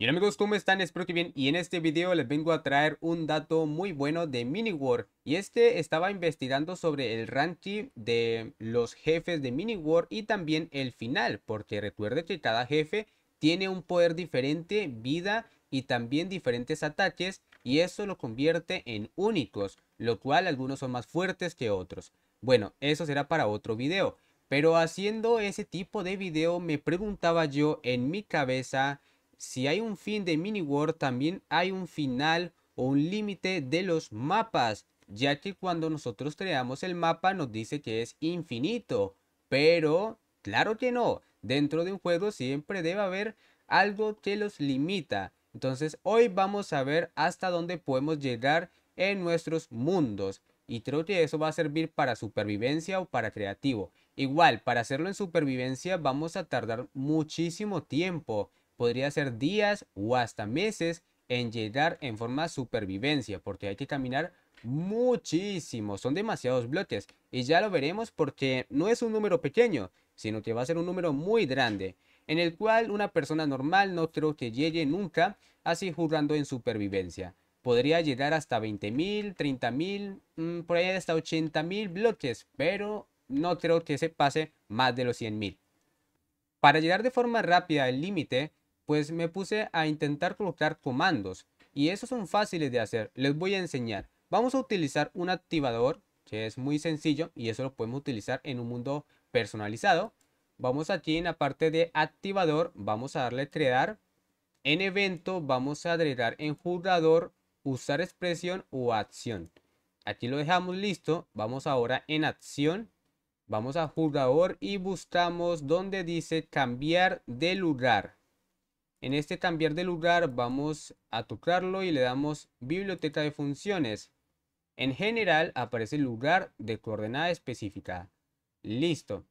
Y hola amigos, ¿cómo están? Espero que bien y en este video les vengo a traer un dato muy bueno de mini war y este estaba investigando sobre el ranking de los jefes de mini war y también el final porque recuerde que cada jefe tiene un poder diferente, vida y también diferentes ataques y eso lo convierte en únicos, lo cual algunos son más fuertes que otros. Bueno, eso será para otro video, pero haciendo ese tipo de video me preguntaba yo en mi cabeza si hay un fin de mini world también hay un final o un límite de los mapas, ya que cuando nosotros creamos el mapa nos dice que es infinito, pero claro que no, dentro de un juego siempre debe haber algo que los limita. Entonces hoy vamos a ver hasta dónde podemos llegar en nuestros mundos. Y creo que eso va a servir para supervivencia o para creativo. Igual, para hacerlo en supervivencia vamos a tardar muchísimo tiempo podría ser días o hasta meses en llegar en forma supervivencia, porque hay que caminar muchísimo, son demasiados bloques y ya lo veremos porque no es un número pequeño, sino que va a ser un número muy grande, en el cual una persona normal no creo que llegue nunca así jugando en supervivencia. Podría llegar hasta 20.000, 30.000, mm, por ahí hasta 80.000 bloques, pero no creo que se pase más de los 100.000. Para llegar de forma rápida al límite, pues me puse a intentar colocar comandos y esos son fáciles de hacer, les voy a enseñar. Vamos a utilizar un activador que es muy sencillo y eso lo podemos utilizar en un mundo personalizado. Vamos aquí en la parte de activador, vamos a darle crear. En evento vamos a agregar en jugador, usar expresión o acción. Aquí lo dejamos listo, vamos ahora en acción, vamos a jugador y buscamos donde dice cambiar de lugar. En este cambiar de lugar vamos a tocarlo y le damos biblioteca de funciones. En general aparece el lugar de coordenada específica. Listo.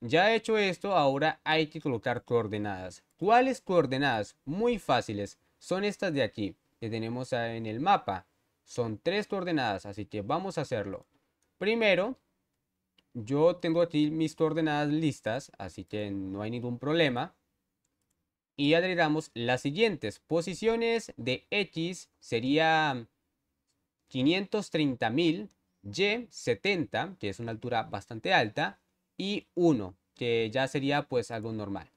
Ya hecho esto, ahora hay que colocar coordenadas. ¿Cuáles coordenadas? Muy fáciles. Son estas de aquí, que tenemos en el mapa. Son tres coordenadas, así que vamos a hacerlo. Primero, yo tengo aquí mis coordenadas listas, así que no hay ningún problema y agregamos las siguientes posiciones de X sería 530.000, Y 70, que es una altura bastante alta, y 1, que ya sería pues algo normal.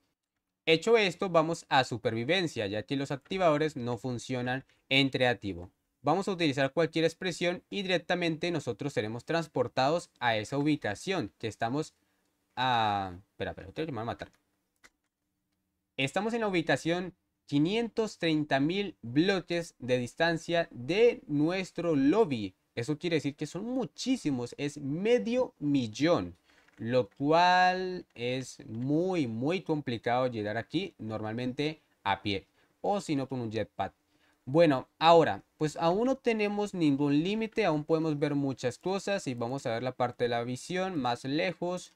Hecho esto, vamos a supervivencia, ya que los activadores no funcionan en creativo. Vamos a utilizar cualquier expresión y directamente nosotros seremos transportados a esa ubicación que estamos a... Espera, pero tengo que me a matar. Estamos en la ubicación 530.000 bloques de distancia de nuestro lobby. Eso quiere decir que son muchísimos, es medio millón. Lo cual es muy, muy complicado llegar aquí normalmente a pie o si no con un jetpack. Bueno, ahora, pues aún no tenemos ningún límite, aún podemos ver muchas cosas y vamos a ver la parte de la visión más lejos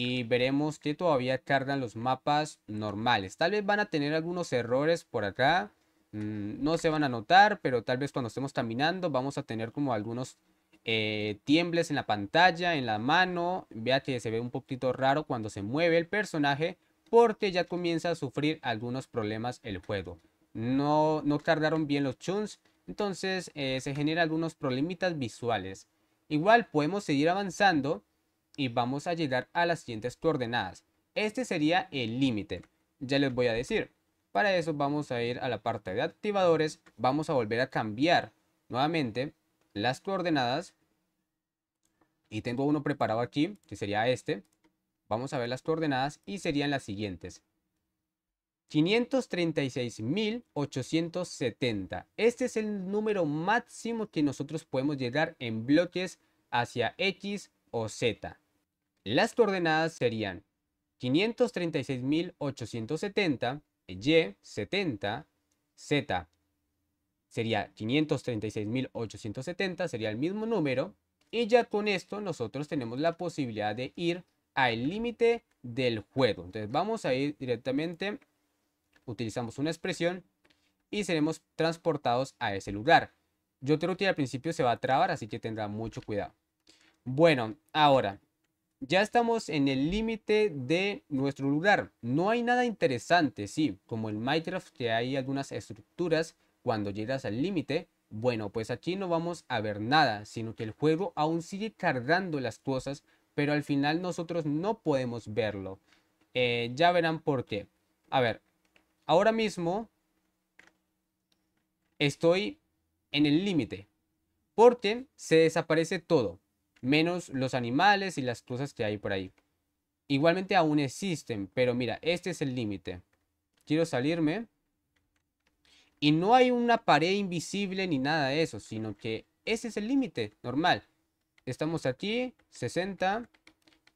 y veremos que todavía cargan los mapas normales. Tal vez van a tener algunos errores por acá, mm, no se van a notar, pero tal vez cuando estemos caminando vamos a tener como algunos eh, tiembles en la pantalla, en la mano. Vea que se ve un poquito raro cuando se mueve el personaje porque ya comienza a sufrir algunos problemas el juego. No, no cargaron bien los chuns, entonces eh, se generan algunos problemitas visuales. Igual podemos seguir avanzando y vamos a llegar a las siguientes coordenadas. Este sería el límite. Ya les voy a decir. Para eso vamos a ir a la parte de activadores. Vamos a volver a cambiar nuevamente las coordenadas. Y tengo uno preparado aquí, que sería este. Vamos a ver las coordenadas y serían las siguientes. 536.870. Este es el número máximo que nosotros podemos llegar en bloques hacia X o Z. Las coordenadas serían 536.870, Y 70, Z sería 536.870, sería el mismo número. Y ya con esto nosotros tenemos la posibilidad de ir al límite del juego. Entonces vamos a ir directamente, utilizamos una expresión y seremos transportados a ese lugar. Yo creo que al principio se va a trabar, así que tendrá mucho cuidado. Bueno, ahora ya estamos en el límite de nuestro lugar. No hay nada interesante, sí, como en Minecraft que hay algunas estructuras cuando llegas al límite. Bueno, pues aquí no vamos a ver nada, sino que el juego aún sigue cargando las cosas, pero al final nosotros no podemos verlo. Eh, ya verán por qué. A ver, ahora mismo estoy en el límite, porque se desaparece todo menos los animales y las cosas que hay por ahí. Igualmente aún existen, pero mira, este es el límite. Quiero salirme. Y no hay una pared invisible ni nada de eso, sino que ese es el límite normal. Estamos aquí, 60.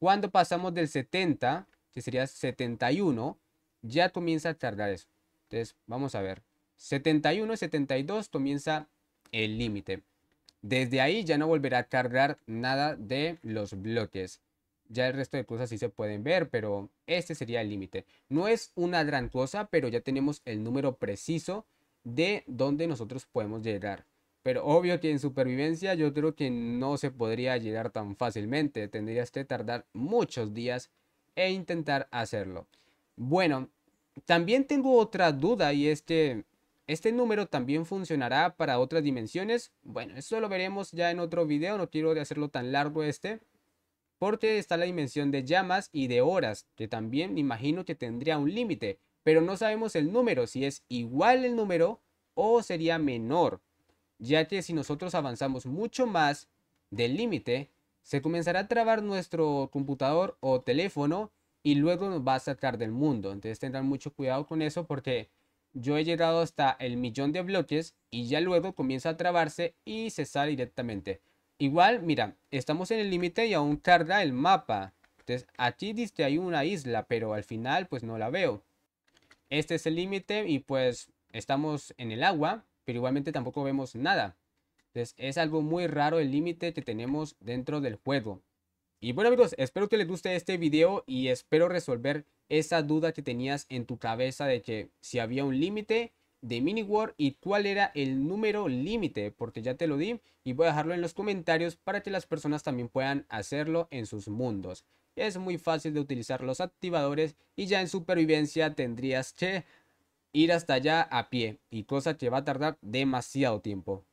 Cuando pasamos del 70, que sería 71, ya comienza a tardar eso. Entonces, vamos a ver. 71 y 72 comienza el límite. Desde ahí ya no volverá a cargar nada de los bloques. Ya el resto de cosas sí se pueden ver, pero este sería el límite. No es una gran cosa, pero ya tenemos el número preciso de donde nosotros podemos llegar. Pero obvio que en supervivencia yo creo que no se podría llegar tan fácilmente. Tendrías que tardar muchos días e intentar hacerlo. Bueno, también tengo otra duda y es que este número también funcionará para otras dimensiones. Bueno, eso lo veremos ya en otro video, no quiero hacerlo tan largo este. Porque está la dimensión de llamas y de horas, que también me imagino que tendría un límite. Pero no sabemos el número, si es igual el número o sería menor. Ya que si nosotros avanzamos mucho más del límite, se comenzará a trabar nuestro computador o teléfono y luego nos va a sacar del mundo. Entonces tendrán mucho cuidado con eso porque yo he llegado hasta el millón de bloques y ya luego comienza a trabarse y se sale directamente. Igual, mira, estamos en el límite y aún tarda el mapa. Entonces, aquí diste hay una isla, pero al final pues no la veo. Este es el límite y pues estamos en el agua, pero igualmente tampoco vemos nada. Entonces, es algo muy raro el límite que tenemos dentro del juego. Y bueno amigos, espero que les guste este video y espero resolver esa duda que tenías en tu cabeza de que si había un límite de mini war y cuál era el número límite, porque ya te lo di y voy a dejarlo en los comentarios para que las personas también puedan hacerlo en sus mundos. Es muy fácil de utilizar los activadores y ya en supervivencia tendrías que ir hasta allá a pie y cosa que va a tardar demasiado tiempo.